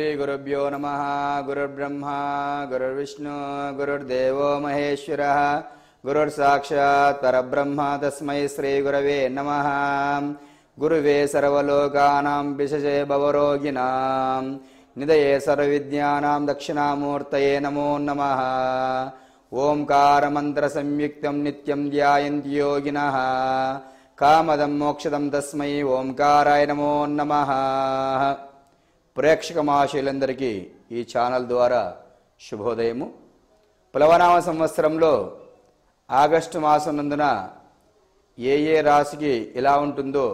श्रीगुरुभ्यो नमः गुरुर्ब्रह्मा गुरुर्विष्णु गुरुर्देवो महेश्वरः गुरुर्साक्षात् परब्रह्म तस्मै श्रीगुरवे नमः गुरुवे सर्वलोकानां विशजे भवरोगिणां निदये सर्वविद्यानां दक्षिणामूर्तये नमो नमः ॐकारमन्त्रसंयुक्तं नित्यं ध्यायन्ति योगिनः कामदं मोक्षदं तस्मै ओङ्काराय नमो नमः ప్రేక్షక మహాశైలందరికీ ఈ ఛానల్ ద్వారా శుభోదయము పులవనామ సంవత్సరంలో ఆగస్టు మాసం నందున ఏ ఏ రాశికి ఎలా ఉంటుందో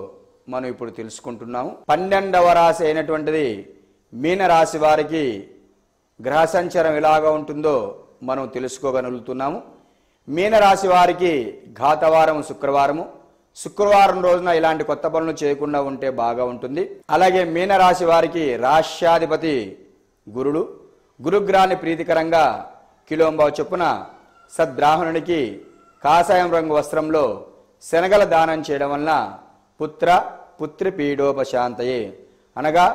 మనం ఇప్పుడు తెలుసుకుంటున్నాము పన్నెండవ రాశి అయినటువంటిది మీనరాశి వారికి గ్రహ సంచారం ఎలాగా ఉంటుందో మనం తెలుసుకోగలుగుతున్నాము మీనరాశి వారికి ఘాతవారము శుక్రవారము శుక్రవారం రోజున ఇలాంటి కొత్త పనులు చేయకుండా ఉంటే బాగా ఉంటుంది అలాగే మీనరాశి వారికి రాష్ట్రాధిపతి గురుడు గురుగ్రాన్ని ప్రీతికరంగా కిలోంబావు చొప్పున సద్బ్రాహ్మణునికి కాషాయం రంగు వస్త్రంలో శనగల దానం చేయడం వలన పుత్ర పుత్రి పీడోపశాంతయే అనగా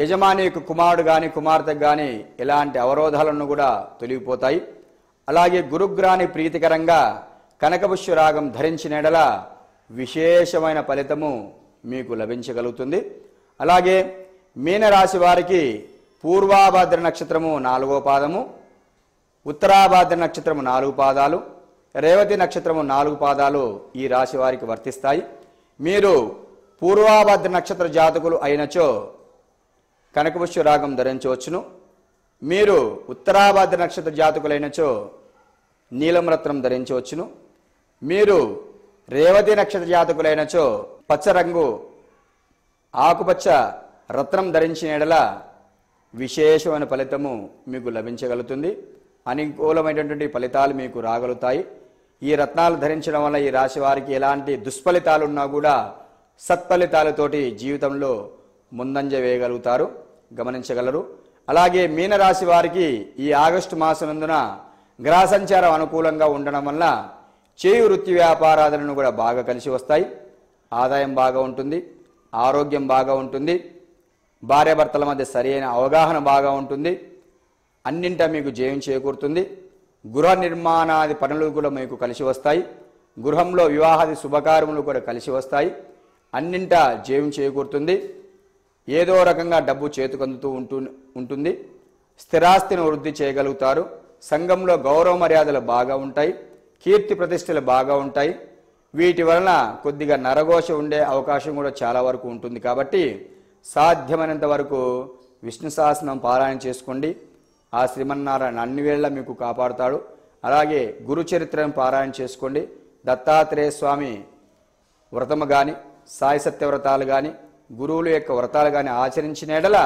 యజమాని యొక్క కుమారుడు కానీ కుమార్తెకు కానీ ఇలాంటి అవరోధాలను కూడా తొలగిపోతాయి అలాగే గురుగ్రాని ప్రీతికరంగా కనకపుష్య రాగం ధరించిన ఎడల విశేషమైన ఫలితము మీకు లభించగలుగుతుంది అలాగే మీనరాశి వారికి పూర్వాభాద్ర నక్షత్రము నాలుగో పాదము ఉత్తరాభాద్ర నక్షత్రము నాలుగు పాదాలు రేవతి నక్షత్రము నాలుగు పాదాలు ఈ రాశి వారికి వర్తిస్తాయి మీరు పూర్వాభాద్ర నక్షత్ర జాతకులు అయినచో కనకపుష్య రాగం ధరించవచ్చును మీరు ఉత్తరాభాద్ర నక్షత్ర జాతకులైనచో నీలం రత్నం ధరించవచ్చును మీరు రేవతి నక్షత్ర జాతకులైనచో పచ్చరంగు ఆకుపచ్చ రత్నం ధరించిన ఎడల విశేషమైన ఫలితము మీకు లభించగలుగుతుంది అనుకూలమైనటువంటి ఫలితాలు మీకు రాగలుగుతాయి ఈ రత్నాలు ధరించడం వల్ల ఈ రాశి వారికి ఎలాంటి దుష్ఫలితాలు ఉన్నా కూడా సత్ఫలితాలతోటి జీవితంలో ముందంజ వేయగలుగుతారు గమనించగలరు అలాగే మీనరాశి వారికి ఈ ఆగస్టు మాసం నందున గ్రహ సంచారం అనుకూలంగా ఉండడం వల్ల చేయు వృత్తి వ్యాపారాదులను కూడా బాగా కలిసి వస్తాయి ఆదాయం బాగా ఉంటుంది ఆరోగ్యం బాగా ఉంటుంది భార్యాభర్తల మధ్య సరైన అవగాహన బాగా ఉంటుంది అన్నింటా మీకు జయం చేకూరుతుంది గృహ నిర్మాణాది పనులు కూడా మీకు కలిసి వస్తాయి గృహంలో వివాహాది శుభకార్యములు కూడా కలిసి వస్తాయి అన్నింటా జయం చేకూరుతుంది ఏదో రకంగా డబ్బు చేతుకందుతూ ఉంటు ఉంటుంది స్థిరాస్తిని వృద్ధి చేయగలుగుతారు సంఘంలో గౌరవ మర్యాదలు బాగా ఉంటాయి కీర్తి ప్రతిష్టలు బాగా ఉంటాయి వీటి వలన కొద్దిగా నరఘోష ఉండే అవకాశం కూడా చాలా వరకు ఉంటుంది కాబట్టి సాధ్యమైనంత వరకు విష్ణు సహస్రం పారాయణ చేసుకోండి ఆ శ్రీమన్నారాయణ అన్ని వేళ్ళ మీకు కాపాడుతాడు అలాగే గురు చరిత్రను పారాయణ చేసుకోండి దత్తాత్రేయ స్వామి వ్రతము కానీ సాయి సత్య వ్రతాలు కానీ గురువుల యొక్క వ్రతాలు కానీ ఆచరించిన ఎడల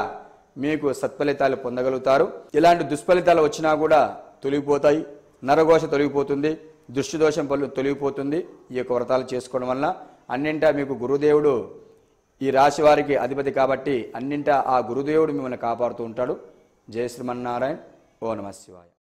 మీకు సత్ఫలితాలు పొందగలుగుతారు ఇలాంటి దుష్ఫలితాలు వచ్చినా కూడా తొలగిపోతాయి నరఘోష తొలగిపోతుంది దృష్టిదోషం పనులు తొలగిపోతుంది ఈ యొక్క వ్రతాలు చేసుకోవడం వల్ల అన్నింటా మీకు గురుదేవుడు ఈ రాశి వారికి అధిపతి కాబట్టి అన్నింటా ఆ గురుదేవుడు మిమ్మల్ని కాపాడుతూ ఉంటాడు జయ శ్రీమన్నారాయణ ఓ నమ శివాయ